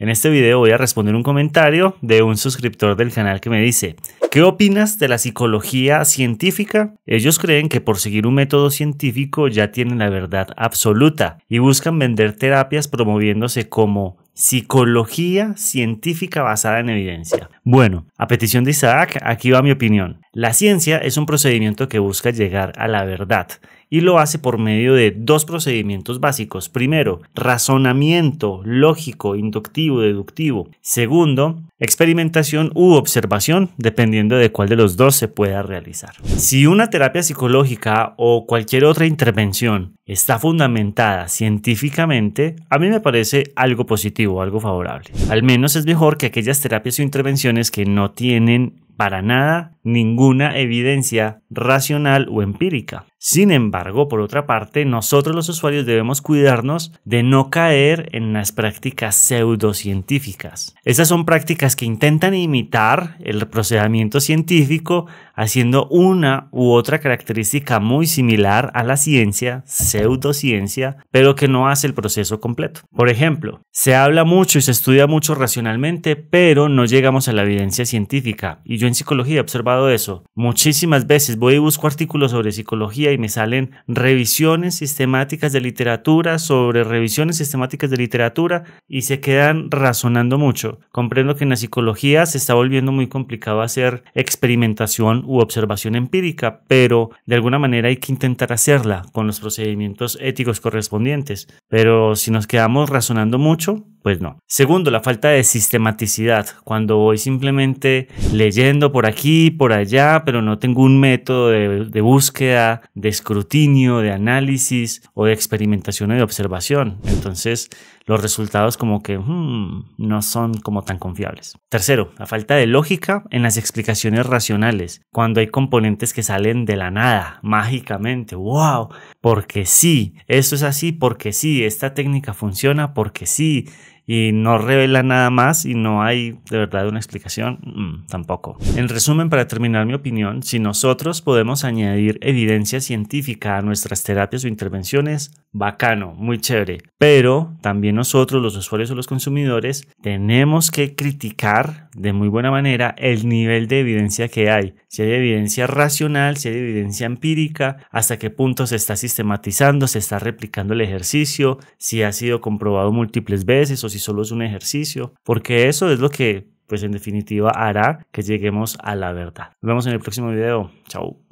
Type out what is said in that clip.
En este video voy a responder un comentario de un suscriptor del canal que me dice, ¿qué opinas de la psicología científica? Ellos creen que por seguir un método científico ya tienen la verdad absoluta y buscan vender terapias promoviéndose como psicología científica basada en evidencia. Bueno, a petición de Isaac, aquí va mi opinión. La ciencia es un procedimiento que busca llegar a la verdad y lo hace por medio de dos procedimientos básicos. Primero, razonamiento lógico, inductivo, deductivo. Segundo, experimentación u observación, dependiendo de cuál de los dos se pueda realizar. Si una terapia psicológica o cualquier otra intervención está fundamentada científicamente, a mí me parece algo positivo, algo favorable. Al menos es mejor que aquellas terapias o intervenciones que no tienen para nada ninguna evidencia racional o empírica. Sin embargo, por otra parte, nosotros los usuarios debemos cuidarnos de no caer en las prácticas pseudocientíficas. Esas son prácticas que intentan imitar el procedimiento científico haciendo una u otra característica muy similar a la ciencia, pseudociencia, pero que no hace el proceso completo. Por ejemplo, se habla mucho y se estudia mucho racionalmente, pero no llegamos a la evidencia científica. Y yo en psicología he observado eso. Muchísimas veces voy y busco artículos sobre psicología y me salen revisiones sistemáticas de literatura sobre revisiones sistemáticas de literatura y se quedan razonando mucho. Comprendo que en la psicología se está volviendo muy complicado hacer experimentación u observación empírica, pero de alguna manera hay que intentar hacerla con los procedimientos éticos correspondientes. Pero si nos quedamos razonando mucho, pues no. Segundo, la falta de sistematicidad. Cuando voy simplemente leyendo por aquí, por allá, pero no tengo un método de, búsqueda, de escrutinio, de análisis o de experimentación o de observación. Entonces, los resultados como que hmm, no son como tan confiables. Tercero, la falta de lógica en las explicaciones racionales. Cuando hay componentes que salen de la nada, mágicamente. ¡Wow! Porque sí, esto es así, porque sí, esta técnica funciona, porque sí y no revela nada más y no hay de verdad una explicación, mm, tampoco. En resumen, para terminar mi opinión, si nosotros podemos añadir evidencia científica a nuestras terapias o intervenciones, bacano, muy chévere, pero también nosotros, los usuarios o los consumidores, tenemos que criticar de muy buena manera el nivel de evidencia que hay, si hay evidencia racional, si hay evidencia empírica, hasta qué punto se está sistematizando, se está replicando el ejercicio, si ha sido comprobado múltiples veces o si solo es un ejercicio, porque eso es lo que pues en definitiva hará que lleguemos a la verdad. Nos vemos en el próximo video. Chao.